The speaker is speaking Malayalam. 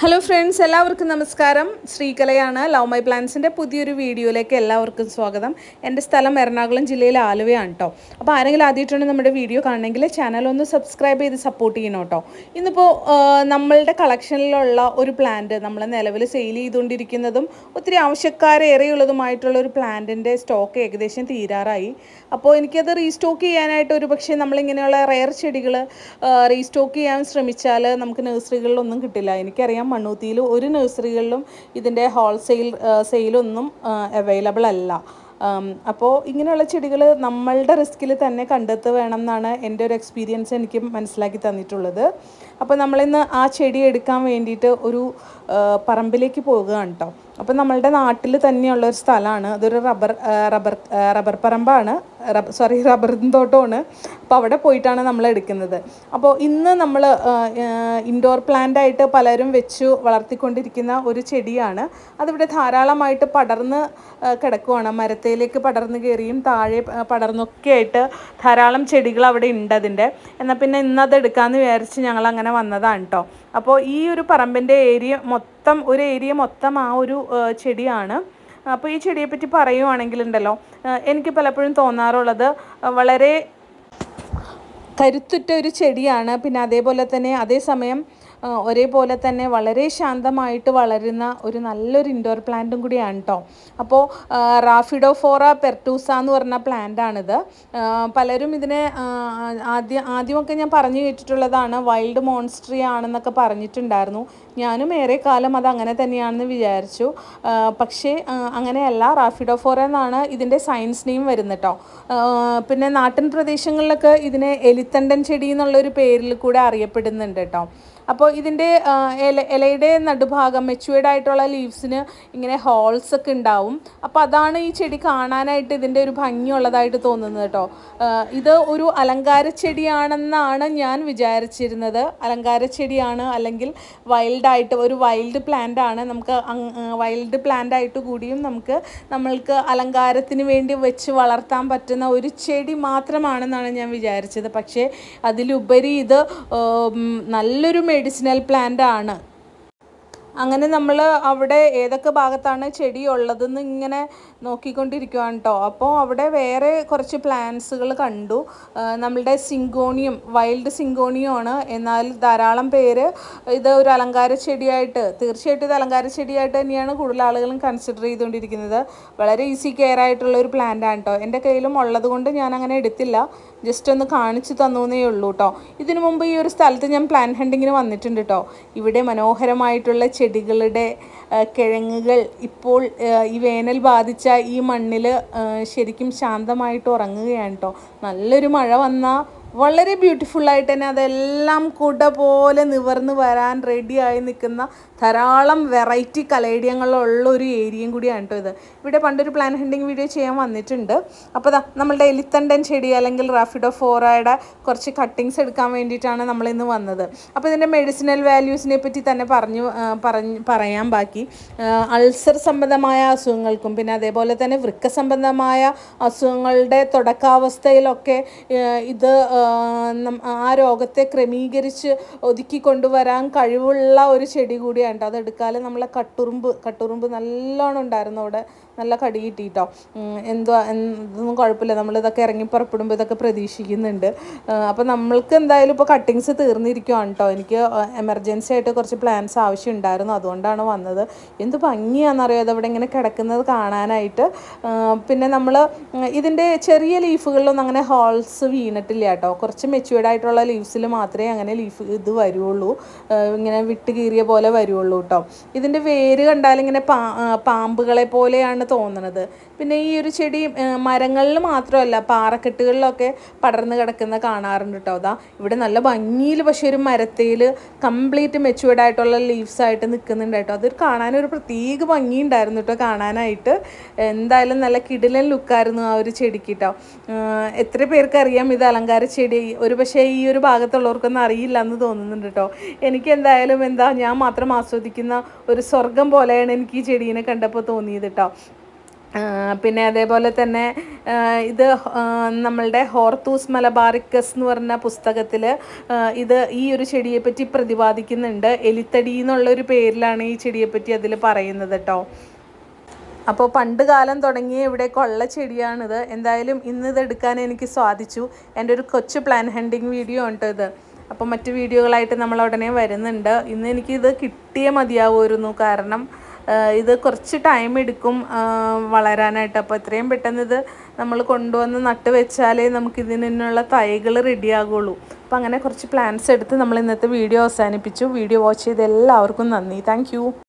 ഹലോ ഫ്രണ്ട്സ് എല്ലാവർക്കും നമസ്കാരം ശ്രീകലയാണ് ലവ് മൈ പ്ലാൻസിൻ്റെ പുതിയൊരു വീഡിയോയിലേക്ക് എല്ലാവർക്കും സ്വാഗതം എൻ്റെ സ്ഥലം എറണാകുളം ജില്ലയിലെ ആലുവയാണ് കേട്ടോ അപ്പോൾ ആരെങ്കിലും ആദ്യമായിട്ടാണ് നമ്മുടെ വീഡിയോ കാണണമെങ്കിൽ ചാനൽ ഒന്ന് സബ്സ്ക്രൈബ് ചെയ്ത് സപ്പോർട്ട് ചെയ്യണം കേട്ടോ ഇന്നിപ്പോൾ നമ്മളുടെ കളക്ഷനിലുള്ള ഒരു പ്ലാന്റ് നമ്മൾ നിലവിൽ സെയിൽ ചെയ്തുകൊണ്ടിരിക്കുന്നതും ഒത്തിരി ആവശ്യക്കാരേറെയുള്ളതുമായിട്ടുള്ള ഒരു പ്ലാന്റിൻ്റെ സ്റ്റോക്ക് ഏകദേശം തീരാറായി അപ്പോൾ എനിക്കത് റീസ്റ്റോക്ക് ചെയ്യാനായിട്ട് ഒരു പക്ഷേ നമ്മളിങ്ങനെയുള്ള റെയർ ചെടികൾ റീസ്റ്റോക്ക് ചെയ്യാൻ ശ്രമിച്ചാൽ നമുക്ക് നഴ്സറികളിലൊന്നും കിട്ടില്ല എനിക്കറിയാം പറയാം മണ്ണൂത്തിയിൽ ഒരു നഴ്സറികളിലും ഇതിൻ്റെ ഹോൾസെയിൽ സെയിലൊന്നും അവൈലബിൾ അല്ല അപ്പോൾ ഇങ്ങനെയുള്ള ചെടികൾ നമ്മളുടെ റിസ്കിൽ തന്നെ കണ്ടെത്തു വേണം എന്നാണ് എൻ്റെ ഒരു എക്സ്പീരിയൻസ് എനിക്ക് മനസ്സിലാക്കി തന്നിട്ടുള്ളത് അപ്പോൾ നമ്മളിന്ന് ആ ചെടി എടുക്കാൻ വേണ്ടിയിട്ട് ഒരു പറമ്പിലേക്ക് പോകുകയാണ് കേട്ടോ അപ്പോൾ നമ്മളുടെ നാട്ടിൽ തന്നെയുള്ള ഒരു സ്ഥലമാണ് അതൊരു റബ്ബർ റബ്ബർ റബ്ബർ പറമ്പാണ് സോറി റബ്ബർ തോട്ടമാണ് അപ്പോൾ അവിടെ പോയിട്ടാണ് നമ്മൾ എടുക്കുന്നത് അപ്പോൾ ഇന്ന് നമ്മൾ ഇൻഡോർ പ്ലാന്റ് ആയിട്ട് പലരും വെച്ചു വളർത്തിക്കൊണ്ടിരിക്കുന്ന ഒരു ചെടിയാണ് അതിവിടെ ധാരാളമായിട്ട് പടർന്ന് കിടക്കുവാണ് മരത്തേലേക്ക് പടർന്നു കയറിയും താഴെ പടർന്നൊക്കെ ആയിട്ട് ധാരാളം ചെടികൾ അവിടെ ഉണ്ട് അതിൻ്റെ എന്നാൽ പിന്നെ ഇന്നത് അത് എടുക്കാമെന്ന് വിചാരിച്ച് ഞങ്ങൾ അങ്ങനെ വന്നതാണ് കേട്ടോ അപ്പോൾ ഈ ഒരു പറമ്പിൻ്റെ ഏരിയ മൊത്തം മൊത്തം ഒരു ഏരിയ മൊത്തം ആ ഒരു ചെടിയാണ് അപ്പോൾ ഈ ചെടിയെപ്പറ്റി പറയുവാണെങ്കിലുണ്ടല്ലോ എനിക്ക് പലപ്പോഴും തോന്നാറുള്ളത് വളരെ കരുത്തുറ്റ ഒരു ചെടിയാണ് പിന്നെ അതേപോലെ തന്നെ അതേസമയം ഒരേപോലെ തന്നെ വളരെ ശാന്തമായിട്ട് വളരുന്ന ഒരു നല്ലൊരു ഇൻഡോർ പ്ലാന്റും കൂടിയാണ് കേട്ടോ അപ്പോൾ റാഫിഡോഫോറ പെർട്ടൂസ എന്ന് പറഞ്ഞ പ്ലാന്റാണിത് പലരും ഇതിനെ ആദ്യം ആദ്യമൊക്കെ ഞാൻ പറഞ്ഞു കേട്ടിട്ടുള്ളതാണ് വൈൽഡ് മോൺസ്ട്രി ആണെന്നൊക്കെ പറഞ്ഞിട്ടുണ്ടായിരുന്നു ഞാനും ഏറെ കാലം അത് അങ്ങനെ തന്നെയാണെന്ന് വിചാരിച്ചു പക്ഷേ അങ്ങനെയല്ല റാഫിഡോഫോറ എന്നാണ് ഇതിൻ്റെ സയൻസ് നെയിം വരുന്നത് കേട്ടോ പിന്നെ നാട്ടിൻ പ്രദേശങ്ങളിലൊക്കെ ഇതിനെ എലിത്തണ്ടൻ ചെടി എന്നുള്ളൊരു പേരിൽ കൂടെ അറിയപ്പെടുന്നുണ്ട് കേട്ടോ അപ്പോൾ ഇതിൻ്റെ ഇല ഇലയുടെ നടുഭാഗം മെച്യൂർഡ് ആയിട്ടുള്ള ലീവ്സിന് ഇങ്ങനെ ഹോൾസ് ഒക്കെ ഉണ്ടാവും അപ്പോൾ അതാണ് ഈ ചെടി കാണാനായിട്ട് ഇതിൻ്റെ ഒരു ഭംഗിയുള്ളതായിട്ട് തോന്നുന്നത് കേട്ടോ ഇത് ഒരു അലങ്കാര ചെടിയാണെന്നാണ് ഞാൻ വിചാരിച്ചിരുന്നത് അലങ്കാര ചെടിയാണ് അല്ലെങ്കിൽ വൈൽഡായിട്ട് ഒരു വൈൽഡ് പ്ലാന്റ് ആണ് നമുക്ക് വൈൽഡ് പ്ലാന്റ് ആയിട്ട് കൂടിയും നമുക്ക് നമ്മൾക്ക് അലങ്കാരത്തിന് വേണ്ടി വെച്ച് വളർത്താൻ പറ്റുന്ന ഒരു ചെടി മാത്രമാണെന്നാണ് ഞാൻ വിചാരിച്ചത് പക്ഷേ അതിലുപരി ഇത് നല്ലൊരു മെഡിസിനൽ പ്ലാന്റ് ആണ് അങ്ങനെ നമ്മൾ അവിടെ ഏതൊക്കെ ഭാഗത്താണ് ചെടി ഉള്ളതെന്ന് ഇങ്ങനെ നോക്കിക്കൊണ്ടിരിക്കുകയാണ് കേട്ടോ അപ്പോൾ അവിടെ വേറെ കുറച്ച് പ്ലാന്റ്സുകൾ കണ്ടു നമ്മളുടെ സിങ്കോണിയം വൈൽഡ് സിങ്കോണിയമാണ് എന്നാൽ ധാരാളം പേര് ഇത് ഒരു അലങ്കാര ചെടിയായിട്ട് തീർച്ചയായിട്ടും ഇത് അലങ്കാര ചെടിയായിട്ട് തന്നെയാണ് കൂടുതൽ ആളുകളും കൺസിഡർ ചെയ്തുകൊണ്ടിരിക്കുന്നത് വളരെ ഈസി കെയർ ആയിട്ടുള്ള ഒരു പ്ലാന്റ് ആണ് കേട്ടോ എൻ്റെ കയ്യിലും ഉള്ളത് കൊണ്ട് ഞാൻ അങ്ങനെ എടുത്തില്ല ജസ്റ്റ് ഒന്ന് കാണിച്ചു എന്നേ ഉള്ളൂ കേട്ടോ ഇതിനു മുമ്പ് ഈ ഒരു സ്ഥലത്ത് ഞാൻ പ്ലാന്റ് ഹണ്ടിങ്ങിന് വന്നിട്ടുണ്ട് കേട്ടോ ഇവിടെ മനോഹരമായിട്ടുള്ള ചെടികളുടെ കിഴങ്ങുകൾ ഇപ്പോൾ ഈ വേനൽ ബാധിച്ച ഈ മണ്ണിൽ ശരിക്കും ശാന്തമായിട്ട് ഉറങ്ങുകയാണ് കേട്ടോ നല്ലൊരു മഴ വന്നാൽ വളരെ ബ്യൂട്ടിഫുള്ളായിട്ട് തന്നെ അതെല്ലാം കൂട്ട പോലെ നിവർന്ന് വരാൻ റെഡിയായി നിൽക്കുന്ന ധാരാളം വെറൈറ്റി കലേഡിയങ്ങളുള്ള ഒരു ഏരിയയും കൂടിയാണ് കേട്ടോ ഇത് ഇവിടെ പണ്ടൊരു പ്ലാൻ ഹണ്ടിങ് വീഡിയോ ചെയ്യാൻ വന്നിട്ടുണ്ട് അപ്പോൾ ഇതാ നമ്മളുടെ എലിത്തണ്ടൻ ചെടി അല്ലെങ്കിൽ റാഫിഡോ ഫോറയുടെ കുറച്ച് കട്ടിങ്സ് എടുക്കാൻ വേണ്ടിയിട്ടാണ് നമ്മളിന്ന് വന്നത് അപ്പോൾ ഇതിൻ്റെ മെഡിസിനൽ വാല്യൂസിനെ പറ്റി തന്നെ പറഞ്ഞു പറഞ്ഞ് പറയാൻ ബാക്കി അൾസർ സംബന്ധമായ അസുഖങ്ങൾക്കും പിന്നെ അതേപോലെ തന്നെ വൃക്ക സംബന്ധമായ അസുഖങ്ങളുടെ തുടക്കാവസ്ഥയിലൊക്കെ ഇത് ആ രോഗത്തെ ക്രമീകരിച്ച് ഒതുക്കി കൊണ്ടുവരാൻ കഴിവുള്ള ഒരു ചെടി കൂടിയാണ് കേട്ടോ അതെടുക്കാതെ നമ്മളെ കട്ടുറുമ്പ് കട്ടുറുമ്പ് നല്ലോണം ഉണ്ടായിരുന്നു അവിടെ നല്ല കടി കിട്ടിയിട്ടോ എന്തുവാ എന്തൊന്നും കുഴപ്പമില്ല നമ്മളിതൊക്കെ ഇറങ്ങി പുറപ്പെടുമ്പോൾ ഇതൊക്കെ പ്രതീക്ഷിക്കുന്നുണ്ട് അപ്പോൾ നമ്മൾക്ക് എന്തായാലും ഇപ്പോൾ കട്ടിങ്സ് തീർന്നിരിക്കുകയാണ് കേട്ടോ എനിക്ക് എമർജൻസി ആയിട്ട് കുറച്ച് പ്ലാൻസ് ആവശ്യമുണ്ടായിരുന്നു അതുകൊണ്ടാണ് വന്നത് എന്ത് ഭംഗിയാണെന്നറിയോ അതവിടെ ഇങ്ങനെ കിടക്കുന്നത് കാണാനായിട്ട് പിന്നെ നമ്മൾ ഇതിൻ്റെ ചെറിയ ലീഫുകളിലൊന്നും അങ്ങനെ ഹോൾസ് വീണിട്ടില്ല കേട്ടോ കുറച്ച് മെച്യൂർഡ് ആയിട്ടുള്ള ലീവ്സിൽ മാത്രമേ അങ്ങനെ ലീഫ് ഇത് വരുള്ളൂ ഇങ്ങനെ വിട്ട് കീറിയ പോലെ വരുള്ളൂ കേട്ടോ ഇതിൻ്റെ വേര് കണ്ടാൽ ഇങ്ങനെ പാ പാമ്പുകളെ പോലെയാണ് തോന്നുന്നത് പിന്നെ ഈ ഒരു ചെടി മരങ്ങളിൽ മാത്രമല്ല പാറക്കെട്ടുകളിലൊക്കെ പടർന്ന് കിടക്കുന്ന കാണാറുണ്ട് കേട്ടോ അതാ ഇവിടെ നല്ല ഭംഗിയിൽ പക്ഷേ ഒരു മരത്തേൽ കംപ്ലീറ്റ് മെച്യൂർഡ് ആയിട്ടുള്ള ലീവ്സ് ആയിട്ട് നിൽക്കുന്നുണ്ട് കേട്ടോ അതൊരു കാണാനൊരു പ്രത്യേക ഭംഗിയുണ്ടായിരുന്നു കേട്ടോ കാണാനായിട്ട് എന്തായാലും നല്ല കിടിലൻ ലുക്കായിരുന്നു ആ ഒരു ചെടിക്ക് കേട്ടോ എത്ര പേർക്കറിയാം ഇത് അലങ്കാര ചെടി ഒരുപക്ഷെ ഈ ഒരു ഭാഗത്തുള്ളവർക്കൊന്നും അറിയില്ല എന്ന് തോന്നുന്നുണ്ട് കേട്ടോ എനിക്ക് എന്തായാലും എന്താ ഞാൻ മാത്രം ആസ്വദിക്കുന്ന ഒരു സ്വർഗം പോലെയാണ് എനിക്ക് ഈ ചെടീനെ കണ്ടപ്പോൾ തോന്നിയത് കേട്ടോ പിന്നെ അതേപോലെ തന്നെ ഇത് നമ്മളുടെ ഹോർത്തൂസ് മലബാറിക്കസ് എന്ന് പറഞ്ഞ പുസ്തകത്തിൽ ഇത് ഈ ഒരു ചെടിയെപ്പറ്റി പ്രതിപാദിക്കുന്നുണ്ട് എലിത്തടി എന്നുള്ളൊരു പേരിലാണ് ഈ ചെടിയെപ്പറ്റി അതിൽ പറയുന്നത് കേട്ടോ അപ്പോൾ പണ്ട് കാലം തുടങ്ങിയ ഇവിടെ കൊള്ള ചെടിയാണിത് എന്തായാലും ഇന്ന് ഇതെടുക്കാൻ എനിക്ക് സാധിച്ചു എൻ്റെ ഒരു കൊച്ച് പ്ലാൻ ഹണ്ടിങ് വീഡിയോ ഉണ്ട് ഇത് അപ്പോൾ മറ്റു വീഡിയോകളായിട്ട് നമ്മൾ ഉടനെ വരുന്നുണ്ട് ഇന്ന് എനിക്കിത് കിട്ടിയേ മതിയാവുമായിരുന്നു കാരണം ഇത് കുറച്ച് ടൈം എടുക്കും വളരാനായിട്ട് അപ്പോൾ എത്രയും പെട്ടെന്ന് ഇത് നമ്മൾ കൊണ്ടുവന്ന് നട്ട് വെച്ചാലേ നമുക്ക് ഇതിനുള്ള തൈകൾ റെഡിയാകുള്ളൂ അപ്പോൾ അങ്ങനെ കുറച്ച് പ്ലാൻസ് എടുത്ത് നമ്മൾ ഇന്നത്തെ വീഡിയോ അവസാനിപ്പിച്ചു വീഡിയോ വാച്ച് ചെയ്ത് എല്ലാവർക്കും നന്ദി താങ്ക്